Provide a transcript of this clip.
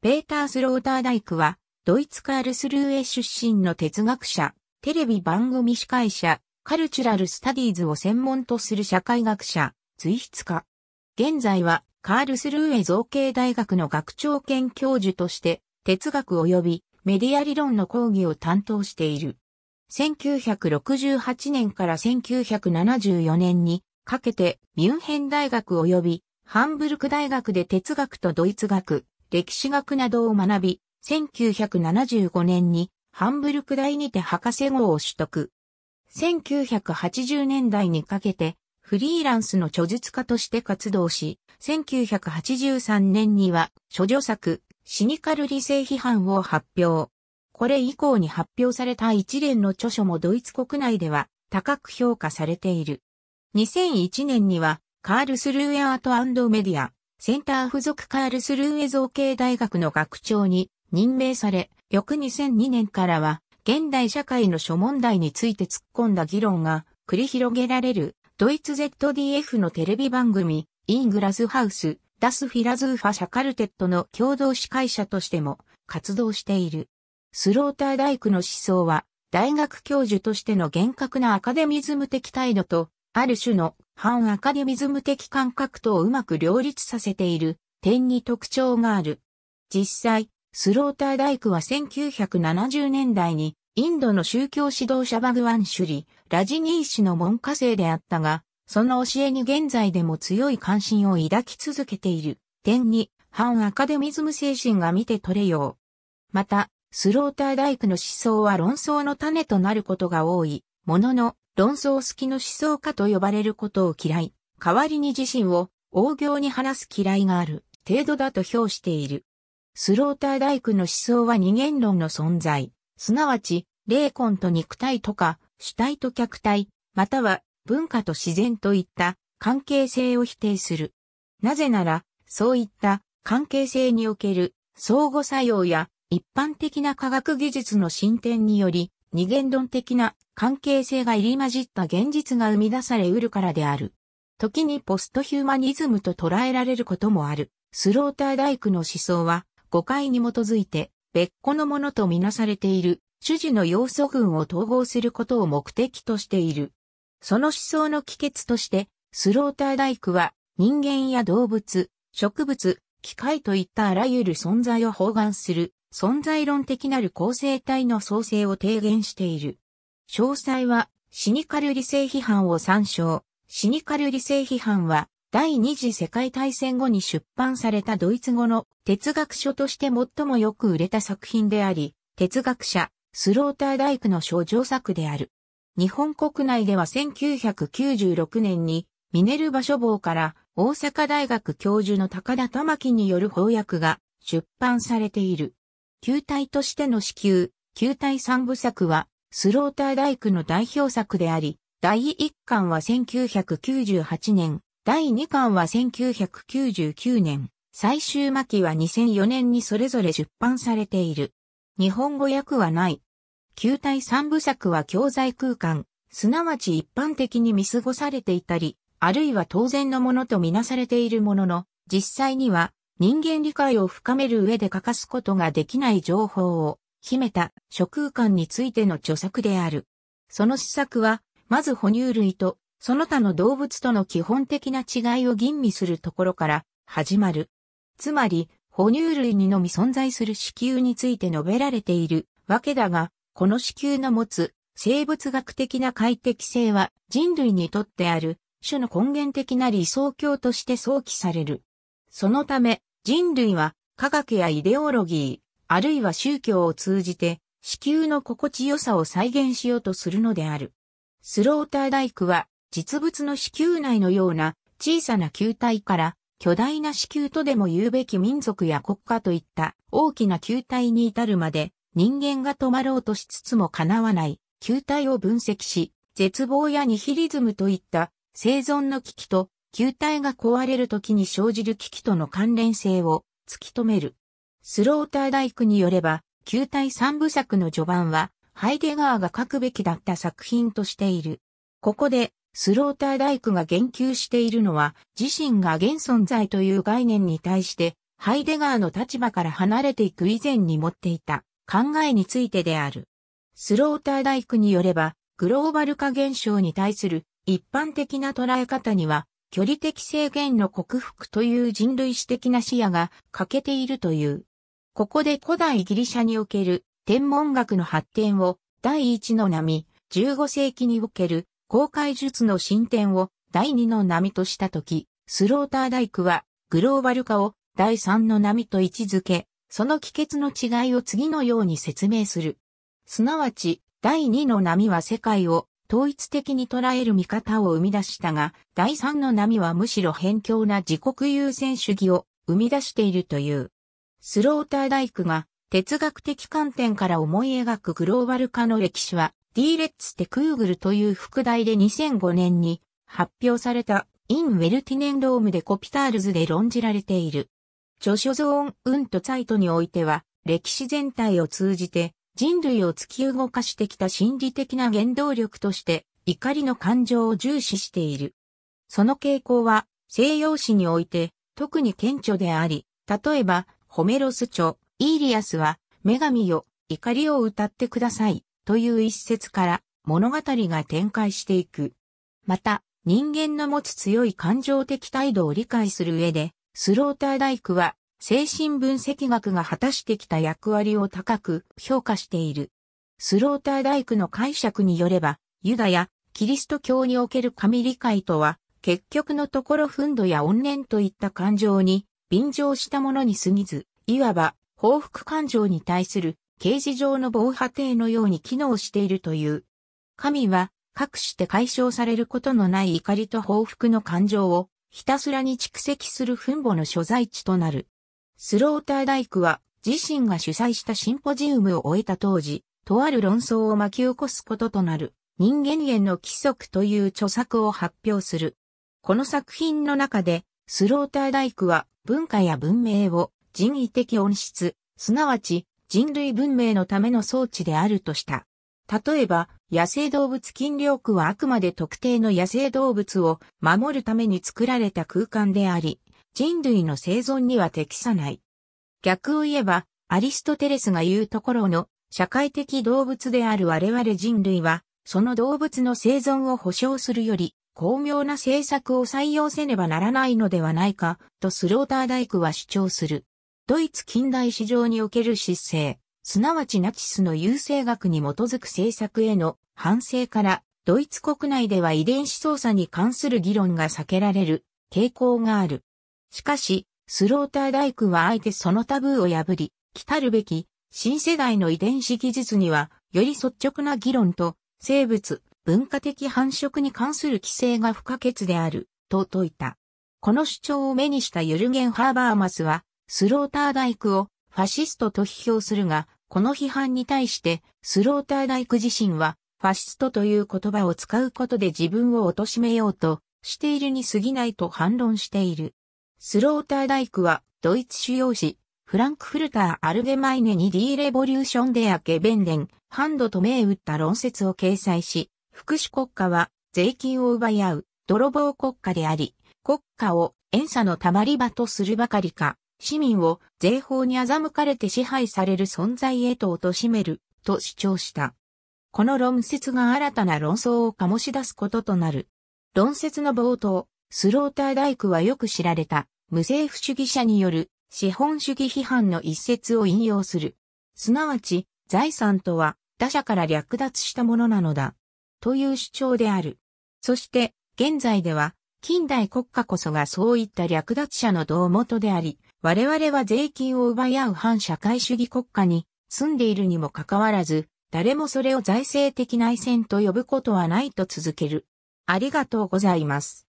ペーター・スローターダイクは、ドイツカールスルーエ出身の哲学者、テレビ番組司会者、カルチュラル・スタディーズを専門とする社会学者、随筆家。現在は、カールスルーエ造形大学の学長兼教授として、哲学及びメディア理論の講義を担当している。1968年から1974年にかけてミュンヘン大学及びハンブルク大学で哲学とドイツ学、歴史学などを学び、1975年にハンブルク大にて博士号を取得。1980年代にかけてフリーランスの著述家として活動し、1983年には諸女作シニカル理性批判を発表。これ以降に発表された一連の著書もドイツ国内では高く評価されている。2001年にはカールスルーアートメディアセンター付属カールスルーエ造形大学の学長に任命され、翌2002年からは、現代社会の諸問題について突っ込んだ議論が繰り広げられる、ドイツ ZDF のテレビ番組、イングラスハウス、ダスフィラズーファシャカルテットの共同司会者としても活動している。スローター大工の思想は、大学教授としての厳格なアカデミズム的態度と、ある種の反アカデミズム的感覚とうまく両立させている点に特徴がある。実際、スローター大工は1970年代にインドの宗教指導者バグワンシュリ、ラジニー氏の門下生であったが、その教えに現在でも強い関心を抱き続けている点に反アカデミズム精神が見て取れよう。また、スローター大工の思想は論争の種となることが多い、ものの、論争好きの思想家と呼ばれることを嫌い、代わりに自身を、大行に話す嫌いがある、程度だと評している。スローター大工の思想は二元論の存在、すなわち、霊魂と肉体とか、主体と客体、または文化と自然といった関係性を否定する。なぜなら、そういった関係性における相互作用や一般的な科学技術の進展により、二元論的な関係性が入り混じった現実が生み出されうるからである。時にポストヒューマニズムと捉えられることもある。スローター大工の思想は誤解に基づいて別個のものとみなされている主事の要素群を統合することを目的としている。その思想の帰結としてスローター大工は人間や動物、植物、機械といったあらゆる存在を包含する存在論的なる構成体の創生を提言している。詳細は、シニカル理性批判を参照。シニカル理性批判は、第二次世界大戦後に出版されたドイツ語の哲学書として最もよく売れた作品であり、哲学者、スローターダイクの症状作である。日本国内では1996年に、ミネルバ書房から大阪大学教授の高田玉樹による翻訳が出版されている。球体としての支給、球体三部作はスローター大工の代表作であり、第1巻は1998年、第2巻は1999年、最終巻は2004年にそれぞれ出版されている。日本語訳はない。旧体三部作は教材空間、すなわち一般的に見過ごされていたり、あるいは当然のものとみなされているものの、実際には人間理解を深める上で欠かすことができない情報を秘めた諸空間についての著作である。その施策は、まず哺乳類とその他の動物との基本的な違いを吟味するところから始まる。つまり、哺乳類にのみ存在する子宮について述べられているわけだが、この子宮の持つ生物学的な快適性は人類にとってある種の根源的な理想郷として想起される。そのため人類は科学やイデオロギー、あるいは宗教を通じて、子宮の心地よさを再現しようとするのである。スローター大工は、実物の子宮内のような小さな球体から、巨大な子宮とでも言うべき民族や国家といった大きな球体に至るまで、人間が止まろうとしつつも叶わない球体を分析し、絶望やニヒリズムといった生存の危機と球体が壊れる時に生じる危機との関連性を突き止める。スローター大工によれば、旧体三部作の序盤は、ハイデガーが書くべきだった作品としている。ここで、スローター大工が言及しているのは、自身が現存在という概念に対して、ハイデガーの立場から離れていく以前に持っていた考えについてである。スローター大工によれば、グローバル化現象に対する一般的な捉え方には、距離的制限の克服という人類史的な視野が欠けているという。ここで古代ギリシャにおける天文学の発展を第一の波、15世紀における公開術の進展を第二の波としたとき、スローター大工はグローバル化を第三の波と位置づけ、その帰結の違いを次のように説明する。すなわち、第二の波は世界を統一的に捉える見方を生み出したが、第三の波はむしろ偏境な自国優先主義を生み出しているという。スローター大工が哲学的観点から思い描くグローバル化の歴史は D レッツテクーグルという副題で2005年に発表されたイン・ウェルティネンロームでコピタールズで論じられている。著書ゾーン・ウンとサイトにおいては歴史全体を通じて人類を突き動かしてきた心理的な原動力として怒りの感情を重視している。その傾向は西洋史において特に顕著であり、例えばホメロス著、イーリアスは、女神よ、怒りを歌ってください、という一節から物語が展開していく。また、人間の持つ強い感情的態度を理解する上で、スローター大工は、精神分析学が果たしてきた役割を高く評価している。スローター大工の解釈によれば、ユダやキリスト教における神理解とは、結局のところ憤怒や怨念といった感情に便乗したものに過ぎず、いわば報復感情に対する刑事上の防波堤のように機能しているという。神は、かくして解消されることのない怒りと報復の感情を、ひたすらに蓄積する墳墓の所在地となる。スローター大工は、自身が主催したシンポジウムを終えた当時、とある論争を巻き起こすこととなる、人間への規則という著作を発表する。この作品の中で、スローター大工は、文化や文明を人為的温室、すなわち人類文明のための装置であるとした。例えば、野生動物禁猟区はあくまで特定の野生動物を守るために作られた空間であり、人類の生存には適さない。逆を言えば、アリストテレスが言うところの社会的動物である我々人類は、その動物の生存を保障するより、巧妙な政策を採用せねばならないのではないか、とスローター大工は主張する。ドイツ近代史上における失勢、すなわちナチスの優勢学に基づく政策への反省から、ドイツ国内では遺伝子操作に関する議論が避けられる傾向がある。しかし、スローター大工はあえてそのタブーを破り、来たるべき新世代の遺伝子技術には、より率直な議論と生物、文化的繁殖に関する規制が不可欠である、と説いた。この主張を目にしたユルゲン・ハーバーマスは、スローター大工をファシストと批評するが、この批判に対して、スローター大工自身は、ファシストという言葉を使うことで自分を貶めようとしているに過ぎないと反論している。スローター大工は、ドイツ主要紙、フランクフルター・アルゲマイネに D レボリューションデア・ゲベンデン、ハンドと銘打った論説を掲載し、福祉国家は税金を奪い合う泥棒国家であり、国家を遠差のたまり場とするばかりか、市民を税法に欺かれて支配される存在へと貶めると主張した。この論説が新たな論争を醸し出すこととなる。論説の冒頭、スローター大工はよく知られた無政府主義者による資本主義批判の一節を引用する。すなわち、財産とは他者から略奪したものなのだ。という主張である。そして、現在では、近代国家こそがそういった略奪者の胴元であり、我々は税金を奪い合う反社会主義国家に住んでいるにもかかわらず、誰もそれを財政的内戦と呼ぶことはないと続ける。ありがとうございます。